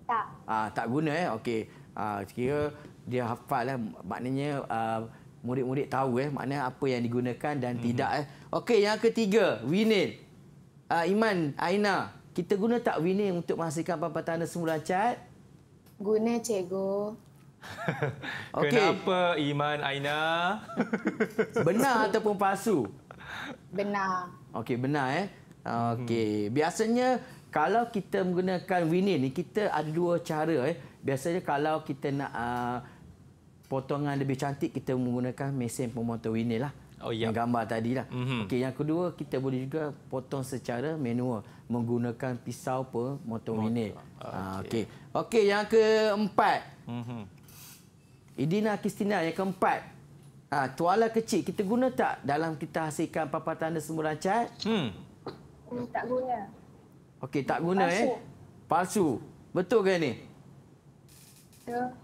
Tak. Ah, tak guna eh. Okey. Ah, kira dia hafal lah. Maknanya uh, murid-murid tahu eh makna apa yang digunakan dan hmm tidak eh. Okey, yang ketiga, vinil. Uh, ah, Iman, Aina, kita guna tak vinil untuk menghasilkan papan tanda semula cat? Guna, cikgu. okay. Kenapa Iman Aina? benar ataupun palsu? Benar. Okey, benar eh. Okey, hmm. biasanya kalau kita menggunakan vinil ni kita ada dua cara eh. Biasanya kalau kita nak uh, potongan lebih cantik kita menggunakan mesin pemotor ini lah. Oh, ya. yang gambar tadi lah. Mm-hmm. Okey, yang kedua kita boleh juga potong secara manual menggunakan pisau pemotor ini. Ah, ah, okey. Okey, yang keempat. Mm-hmm. Idina Kristina yang keempat. ha, tuala kecil kita guna tak dalam kita hasilkan papan tanda semula cat? Hmm. Hmm, tak guna. Okey, tak guna eh? Palsu. eh. Palsu. Betul ke ni? Ya.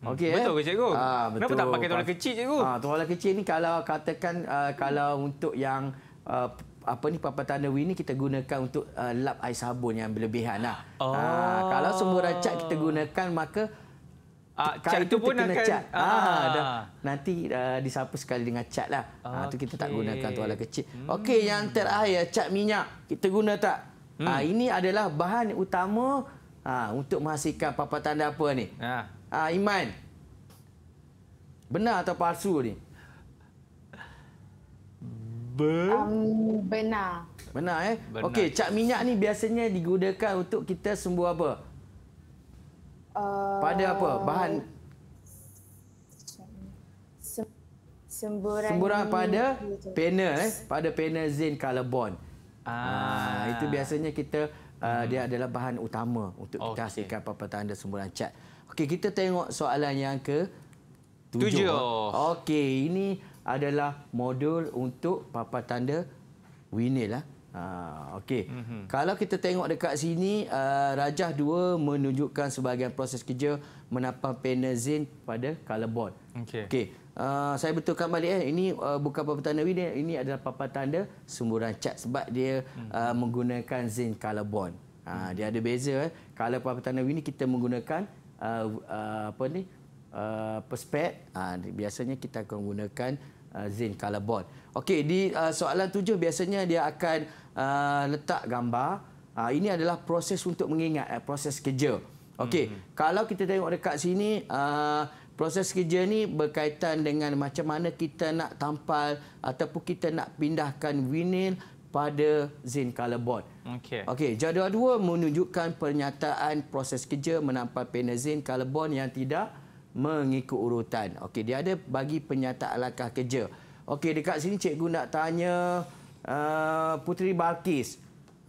Hmm. Okey. Betul eh? ke cikgu? Ha, ah, betul. Kenapa tak pakai tuala kecil cikgu? Ha, ah, tuala kecil ni kalau katakan uh, kalau untuk yang uh, apa ni papan tanda wii ni kita gunakan untuk uh, lap air sabun yang berlebihanlah. Oh. Ha, kalau semua racak kita gunakan maka ah uh, itu pun akan cat. ah ha, dah, nanti uh, disapu sekali dengan catlah. lah. okay. ha, kita tak gunakan tuala kecil. Hmm. Okey yang terakhir cat minyak kita guna tak? Hmm. Ha, ini adalah bahan utama ha, untuk menghasilkan papan tanda apa ni? Ha ha, iman. Benar atau palsu ni? Be um, benar. Benar eh? Okey, cak minyak ni biasanya digunakan untuk kita sembuh apa? Uh, Pada apa? Bahan Semburan, semburan pada ini. panel eh pada panel zinc color bond. Ah. ah itu biasanya kita uh, hmm. dia adalah bahan utama untuk okay. kita hasilkan apa-apa tanda semburan cat. Okey, kita tengok soalan yang ke tujuh. Okey, ini adalah modul untuk papan tanda winil. Ah. Ha, okey, mm -hmm. kalau kita tengok dekat sini, ah, rajah dua menunjukkan sebahagian proses kerja menapang panel zinc pada colourboard. Okey. Okay. Uh, ah, saya betulkan balik eh ini uh, bukan papan tanda ini ini adalah papan tanda semburan cat sebab dia hmm. uh, menggunakan zinc color bond. Uh, dia ada beza eh. Kalau papan tanda ini kita menggunakan uh, uh, apa ni uh, perspek uh, biasanya kita akan gunakan uh, zinc color bond. Okey di uh, soalan tujuh biasanya dia akan uh, letak gambar. Uh, ini adalah proses untuk mengingat uh, proses kerja. Okey hmm. kalau kita tengok dekat sini uh, proses kerja ni berkaitan dengan macam mana kita nak tampal ataupun kita nak pindahkan vinyl pada zin colorboard. Okey. Okey, jadual dua menunjukkan pernyataan proses kerja menampal panel zin colorboard yang tidak mengikut urutan. Okey, dia ada bagi pernyataan langkah kerja. Okey, dekat sini cikgu nak tanya uh, Puteri Balkis.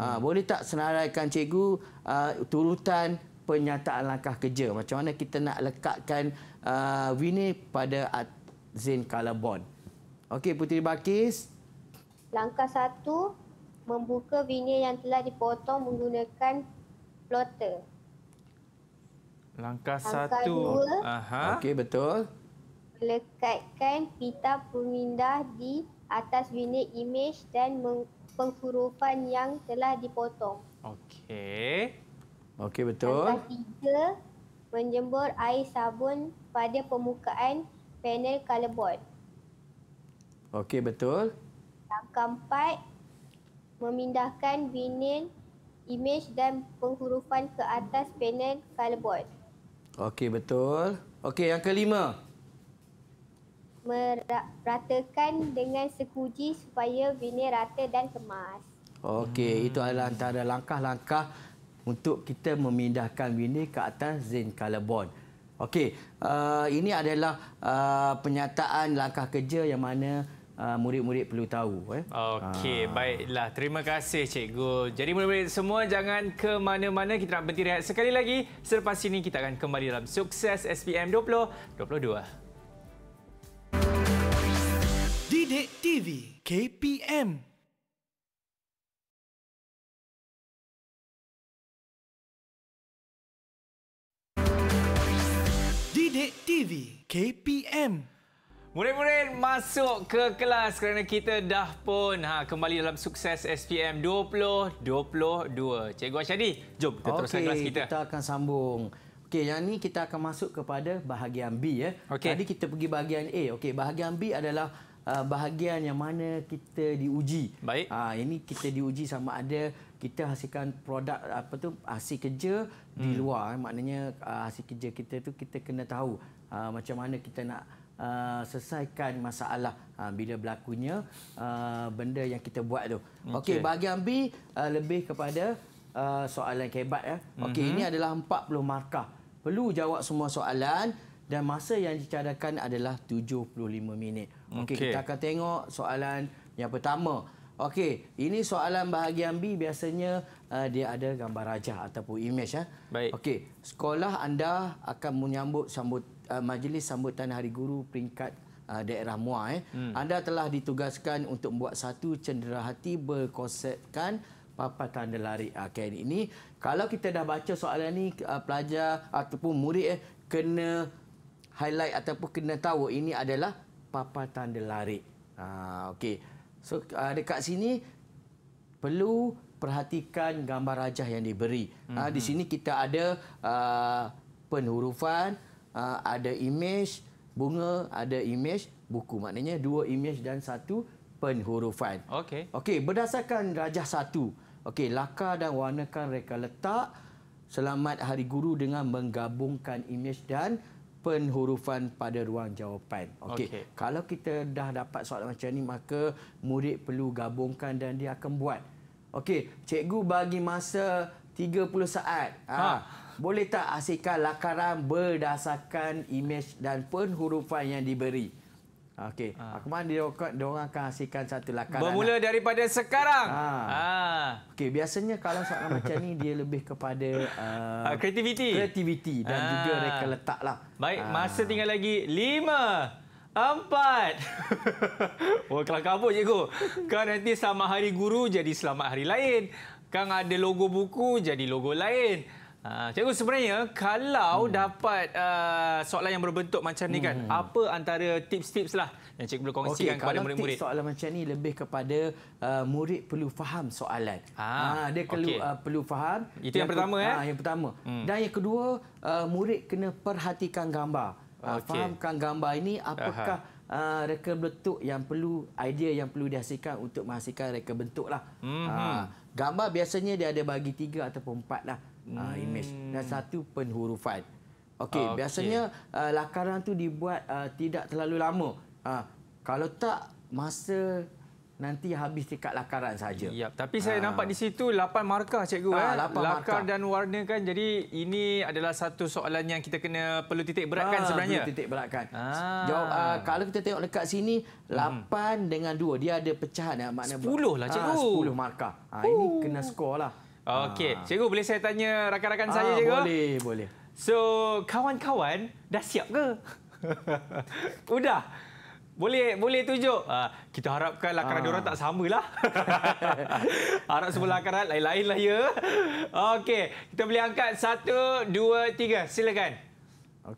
Uh, boleh tak senaraikan cikgu uh, turutan penyataan langkah kerja? Macam mana kita nak lekatkan uh, Winnie pada zin colorboard? Okey, Puteri Balkis. Langkah satu, membuka veneer yang telah dipotong menggunakan plotter. Langkah, Langkah satu. Langkah dua, okay, betul. melekatkan pita pemindah di atas veneer image dan penghurufan yang telah dipotong. Okey. Okey, betul. Langkah tiga, menjembur air sabun pada permukaan panel colourboard. Okey, betul. Yang keempat, memindahkan vinil image dan penghurufan ke atas panel colorboard. Okey, betul. Okey, yang kelima. Meratakan dengan sekuji supaya vinil rata dan kemas. Okey, hmm. itu adalah antara langkah-langkah untuk kita memindahkan vinil ke atas zinc colorboard. Okey, uh, ini adalah uh, penyataan langkah kerja yang mana... Ah, murid-murid perlu tahu. Eh. Okey, ah. baiklah. Terima kasih, Cikgu. Jadi, murid-murid semua, jangan ke mana-mana. Kita nak berhenti rehat sekali lagi. Selepas ini, kita akan kembali dalam Sukses SPM 2022. Didik TV KPM Didik TV KPM Murid-murid masuk ke kelas kerana kita dah pun ha, kembali dalam sukses SPM 2022. Cikgu Ashadi, jom kita teruskan kelas kita. Kita akan sambung. Okey, yang ni kita akan masuk kepada bahagian B. Ya. Okay. Tadi kita pergi bahagian A. Okey, bahagian B adalah uh, bahagian yang mana kita diuji. Baik. Ha, ini kita diuji sama ada kita hasilkan produk apa tu hasil kerja hmm. di luar. Maknanya uh, hasil kerja kita tu kita kena tahu ha, macam mana kita nak uh, selesaikan masalah uh, bila berlakunya uh, benda yang kita buat tu. Okey, okay, bahagian B uh, lebih kepada uh, soalan kebat ya. Eh. Okey, mm-hmm. ini adalah 40 markah. Perlu jawab semua soalan dan masa yang dicadangkan adalah 75 minit. Okey, okay. kita akan tengok soalan yang pertama. Okey, ini soalan bahagian B biasanya uh, dia ada gambar rajah ataupun image ya. Eh. Baik. Okey, sekolah anda akan menyambut sambut uh, majlis sambutan hari guru peringkat uh, daerah MUA, eh. hmm. anda telah ditugaskan untuk membuat satu cenderahati berkonsepkan papan tanda lari akan ah, okay, ini kalau kita dah baca soalan ni uh, pelajar ataupun murid eh kena highlight ataupun kena tahu ini adalah papan tanda lari ha ah, okey so ah, dekat sini perlu perhatikan gambar rajah yang diberi. Hmm. di sini kita ada uh, penhurufan, Ah, ada imej bunga, ada imej buku. Maknanya dua imej dan satu penhurufan. Okey. Okey, berdasarkan rajah satu. Okey, lakar dan warnakan reka letak. Selamat Hari Guru dengan menggabungkan imej dan penhurufan pada ruang jawapan. Okey. Okay. Kalau kita dah dapat soalan macam ni maka murid perlu gabungkan dan dia akan buat. Okey, cikgu bagi masa 30 saat. Ah, ha. ha boleh tak hasilkan lakaran berdasarkan image dan penhurufan yang diberi? Okey, ha. Ah. mana dia orang akan hasilkan satu lakaran. Bermula lah. daripada sekarang. Ha. ha. Okey, biasanya kalau soalan macam ni dia lebih kepada uh, kreativiti. Kreativiti dan ha. juga reka letak lah. Baik, ha. masa tinggal lagi lima, empat. Oh, kelakar apa cikgu? Kan nanti sama hari guru jadi selamat hari lain. Kang ada logo buku jadi logo lain. Uh, cikgu sebenarnya kalau hmm. dapat uh, soalan yang berbentuk macam ni kan hmm. apa antara tips-tips lah yang cikgu boleh kongsikan okay, kepada murid-murid. soalan macam ni lebih kepada uh, murid perlu faham soalan. Ah uh, dia perlu okay. uh, perlu faham. Itu yang, yang pertama ya. eh. Uh, yang pertama. Hmm. Dan yang kedua uh, murid kena perhatikan gambar. Okay. Uh, fahamkan gambar ini apakah Aha. Uh, reka bentuk yang perlu idea yang perlu dihasilkan untuk menghasilkan reka bentuk lah. Mm -hmm. uh, gambar biasanya dia ada bagi tiga ataupun empat lah. Ah, hmm. uh, image dan satu penhurufan. Okey, okay. biasanya uh, lakaran tu dibuat uh, tidak terlalu lama. Uh, kalau tak masa nanti habis dekat lakaran saja. Ya, tapi saya uh. nampak di situ 8 markah cikgu eh. Uh, lakar markah. dan warna kan. Jadi ini adalah satu soalan yang kita kena perlu titik beratkan uh, sebenarnya. Perlu titik beratkan. Uh. Jawab uh, kalau kita tengok dekat sini 8 hmm. dengan 2 dia ada pecahan ya makna 10 lah cikgu. Uh, 10 markah. Uh, ini kena oh. skor Okey, ah. cikgu boleh saya tanya rakan-rakan ah, saya cikgu? Boleh, boleh. So, kawan-kawan dah siap ke? Udah. Boleh boleh tunjuk. Uh, kita harapkan lakaran ah. diorang tak samalah. Harap semua lakaran lain-lain lah ya. Okey, kita boleh angkat satu, dua, tiga. Silakan.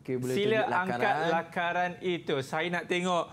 Okey, boleh Sila tunjuk lakaran. angkat lakaran itu. Saya nak tengok.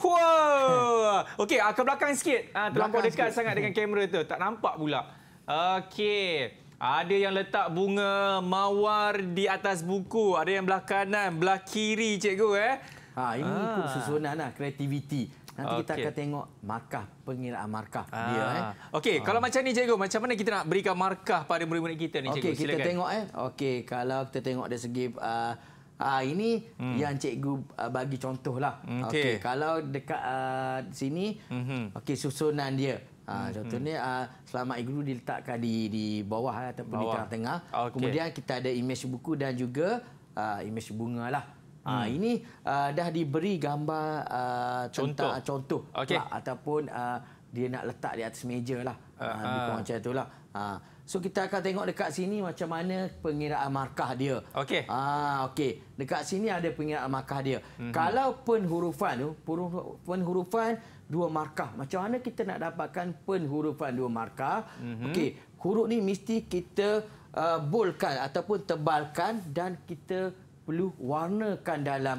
Wow! Okey, ke belakang sikit. Uh, terlampau belakang dekat sikit. sangat dengan kamera tu. Tak nampak pula. Okey. Ada yang letak bunga mawar di atas buku. Ada yang belah kanan, belah kiri, cikgu. Eh? Ha, ini ha. ikut susunan, kreativiti. Lah, Nanti okay. kita akan tengok markah, pengiraan markah ha. dia. Ah. Eh? Okey, ha. kalau macam ni, cikgu. Macam mana kita nak berikan markah pada murid-murid kita ni, cikgu? Okey, kita tengok. Eh? Okey, kalau kita tengok dari segi... Uh, Ah ha, ini hmm. yang cikgu bagi contohlah. Okey okay, kalau dekat uh, sini mm -hmm. okey susunan dia. Mm-hmm. Contohnya uh, selamat igloo diletakkan di di bawah lah, ataupun bawah. di tengah-tengah. Okay. Kemudian kita ada imej buku dan juga uh, imej bunga lah. Hmm. Uh, ini uh, dah diberi gambar uh, tentang, contoh contoh okay. lah, ataupun uh, dia nak letak di atas meja lah. Uh, uh, macam itulah. Uh, so kita akan tengok dekat sini macam mana pengiraan markah dia. Okey. Uh, okey. Dekat sini ada pengiraan markah dia. Mm-hmm. Kalau penhurufan tu, penhurufan dua markah. Macam mana kita nak dapatkan penhurufan dua markah? Mm-hmm. Okey, huruf ni mesti kita uh, bolkan ataupun tebalkan dan kita perlu warnakan dalam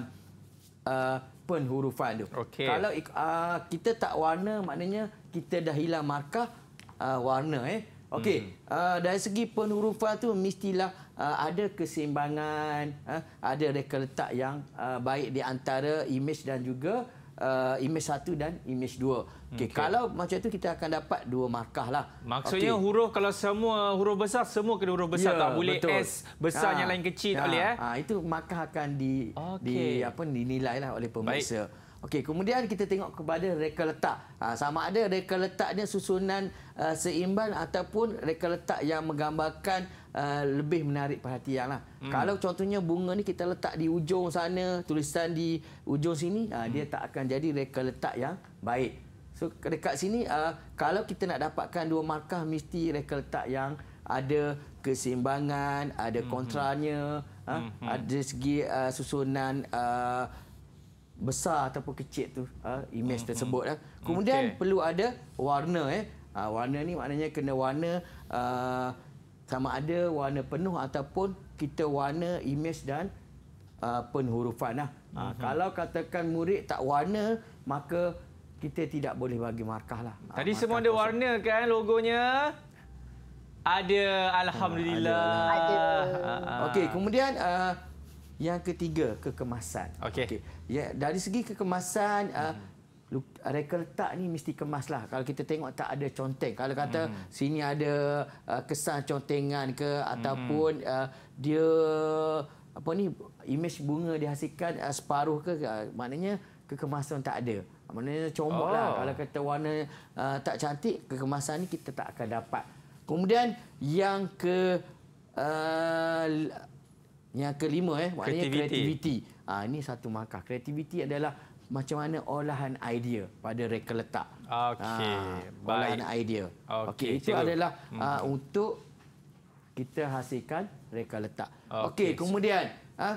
uh, penhurufan tu. Okay. Kalau uh, kita tak warna maknanya kita dah hilang markah uh, warna eh. Okey, hmm. uh, dari segi penhurufan tu mestilah uh, ada keseimbangan, uh, ada reka letak yang uh, baik di antara imej dan juga uh, imej 1 dan imej dua. Okey, okay. kalau macam tu kita akan dapat dua markah lah. Maksudnya okay. huruf kalau semua huruf besar semua kena huruf besar yeah, tak boleh betul. S besar ha, yang lain kecil ha, boleh eh. Ha, itu markah akan di okay. di apa dinilailah oleh pemeriksa. Okey, kemudian kita tengok kepada reka letak. Ha, sama ada reka letaknya susunan uh, seimbang ataupun reka letak yang menggambarkan uh, lebih menarik perhatian lah. Hmm. Kalau contohnya bunga ni kita letak di ujung sana, tulisan di ujung sini, uh, hmm. dia tak akan jadi reka letak yang baik. So dekat sini, uh, kalau kita nak dapatkan dua markah, mesti reka letak yang ada keseimbangan, ada kontranya, hmm. Uh, hmm. ada segi uh, susunan uh, besar ataupun kecil tu, uh, image hmm. tersebut. Uh. Kemudian okay. perlu ada warna. Eh. Uh, warna ni maknanya kena warna uh, sama ada warna penuh ataupun kita warna image dan uh, penhurufan. Lah. Uh ah, -huh. Mhm. Kalau katakan murid tak warna, maka kita tidak boleh bagi markah. Lah. Ah, Tadi markah semua ada warna kan logonya? Ada, Alhamdulillah. Ah, ada. ada. Okey, kemudian uh, yang ketiga, kekemasan. Okey. Okay. Ya, dari segi kekemasan, uh, hmm reka letak ni mesti kemas lah kalau kita tengok tak ada conteng kalau kata hmm. sini ada uh, kesan contengan ke ataupun hmm. uh, dia apa ni imej bunga dihasilkan uh, separuh ke uh, maknanya kekemasan tak ada maknanya comok lah. oh. lah kalau kata warna uh, tak cantik kekemasan ni kita tak akan dapat kemudian yang ke uh, yang kelima eh maknanya kreativiti ah uh, ini satu markah kreativiti adalah macam mana olahan idea pada reka letak. Okay, Ha, ah, olahan idea. Okey. Okay. Itu Cikgu. adalah ah, hmm. uh, untuk kita hasilkan reka letak. Okey. Okay. Kemudian uh,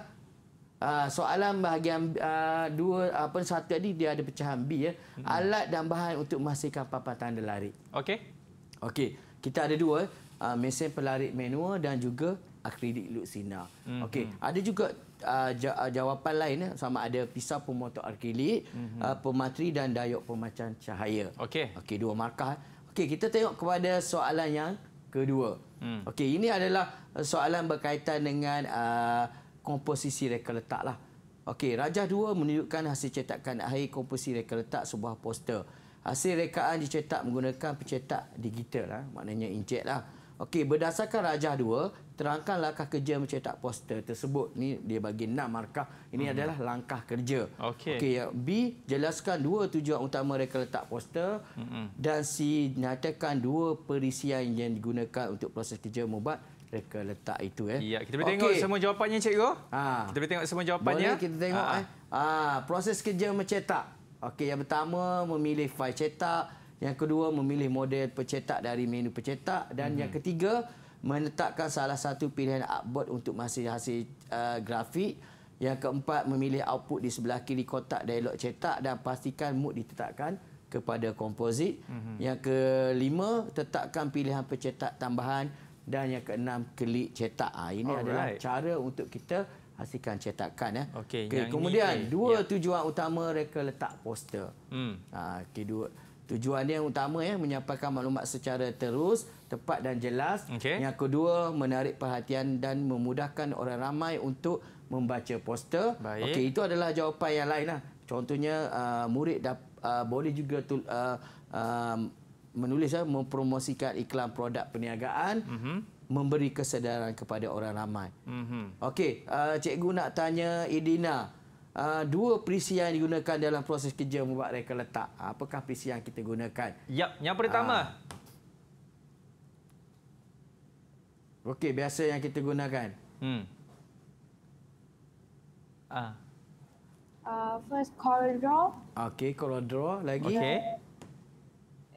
uh, soalan bahagian uh, dua apa pun satu tadi dia ada pecahan B. Ya. Hmm. Alat dan bahan untuk menghasilkan papan tanda lari. Okay, okay, Kita ada dua. Uh, mesin pelarik manual dan juga akrilik Luxina. Mm -hmm. Okey, ada juga uh, uh, jawapan lain eh, sama ada pisau pemotong akrilik, mm -hmm. uh, pematri dan dayok pemacan cahaya. Okey. Okey, dua markah. Okey, kita tengok kepada soalan yang kedua. Mm. Okey, ini adalah uh, soalan berkaitan dengan uh, komposisi reka letak lah. Okey, rajah 2 menunjukkan hasil cetakan akhir komposisi reka letak sebuah poster. Hasil rekaan dicetak menggunakan pencetak digital lah, maknanya injek lah. Okey, berdasarkan rajah 2, terangkan langkah kerja mencetak poster tersebut. Ini dia bagi 6 markah. Ini hmm. adalah langkah kerja. Okey. Okey, B jelaskan dua tujuan utama mereka letak poster hmm. dan C nyatakan dua perisian yang digunakan untuk proses kerja membuat mereka letak itu eh. Ya, kita boleh okay. tengok semua jawapannya cikgu. Ha. Kita boleh tengok semua jawapannya. Boleh kita tengok ha. eh. Ha, proses kerja mencetak. Okey, yang pertama memilih file cetak. Yang kedua, memilih model pencetak dari menu pencetak. Dan hmm. yang ketiga, menetapkan salah satu pilihan artboard untuk masih hasil uh, grafik. Yang keempat, memilih output di sebelah kiri kotak dialog cetak dan pastikan mood ditetapkan kepada komposit. Mm -hmm. Yang kelima, tetapkan pilihan pencetak tambahan. Dan yang keenam, klik cetak. Ha, ini Alright. adalah cara untuk kita hasilkan cetakan. Eh. Ya. Okay, okay, kemudian, ini, dua yeah. tujuan utama reka letak poster. Mm. Ha, ah, kedua, okay, Tujuannya yang utama ya menyampaikan maklumat secara terus, tepat dan jelas. Okay. Yang kedua, menarik perhatian dan memudahkan orang ramai untuk membaca poster. Okey, itu adalah jawapan yang lainlah. Contohnya uh, murid dah, uh, boleh juga tul, uh, uh, menulis uh, mempromosikan iklan produk perniagaan. Mm -hmm. Memberi kesedaran kepada orang ramai. Mm Okey, uh, cikgu nak tanya Idina. Ah, dua perisian yang digunakan dalam proses kerja membuat reka letak. Ah, apakah perisian yang kita gunakan? Ya, yang pertama. Ah. Okey, biasa yang kita gunakan. Hmm. Ah. Uh. Uh, first corridor. Okey, Draw lagi. Okey.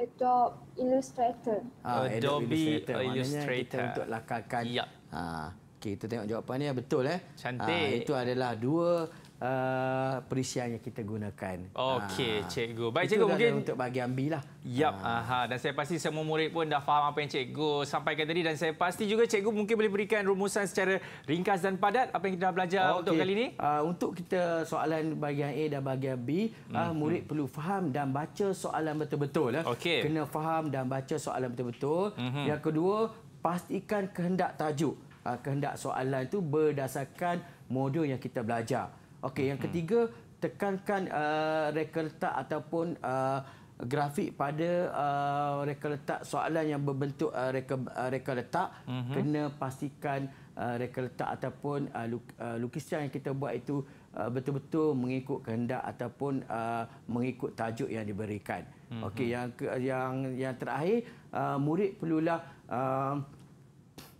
Adobe Illustrator. Ah, Adobe, Adobe Illustrator. Illustrator. kita untuk lakarkan. Ya. Ah, okay, kita tengok jawapan ni betul eh. Cantik. Ah, itu adalah dua uh, perisian yang kita gunakan. Okey, uh, cikgu. Baik itu cikgu mungkin untuk bahagian B lah. Yap, uh. Ah. aha dan saya pasti semua murid pun dah faham apa yang cikgu sampaikan tadi dan saya pasti juga cikgu mungkin boleh berikan rumusan secara ringkas dan padat apa yang kita dah belajar okay. untuk kali ini. Uh, untuk kita soalan bagian A dan bagian B, hmm. uh, murid perlu faham dan baca soalan betul-betul lah. Eh. Okay. Kena faham dan baca soalan betul-betul. Hmm. Yang kedua, pastikan kehendak tajuk, kehendak soalan itu berdasarkan modul yang kita belajar. Okey, yang hmm. ketiga tekankan uh, reka letak ataupun uh, grafik pada uh, reka letak soalan yang berbentuk uh, reka, uh, reka letak uh kena pastikan uh, reka letak ataupun uh, luk, uh, lukisan yang kita buat itu uh, betul-betul mengikut kehendak ataupun uh, mengikut tajuk yang diberikan. Uh-huh. Okey, yang yang yang terakhir uh, murid perlulah uh,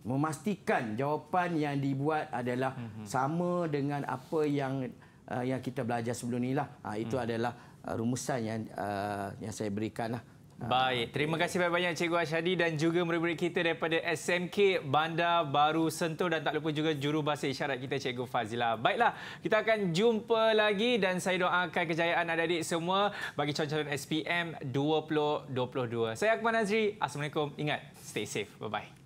memastikan jawapan yang dibuat adalah mm -hmm. sama dengan apa yang uh, yang kita belajar sebelum inilah. Uh, ah, itu mm. adalah uh, rumusan yang uh, yang saya berikanlah. Ah, Baik, terima kasih banyak-banyak Cikgu Ashadi dan juga murid-murid kita daripada SMK Bandar Baru Sentul dan tak lupa juga juru bahasa isyarat kita Cikgu Fazila. Baiklah, kita akan jumpa lagi dan saya doakan kejayaan adik-adik semua bagi calon-calon SPM 2022. Saya Akmal Nazri, Assalamualaikum, ingat, stay safe, bye-bye.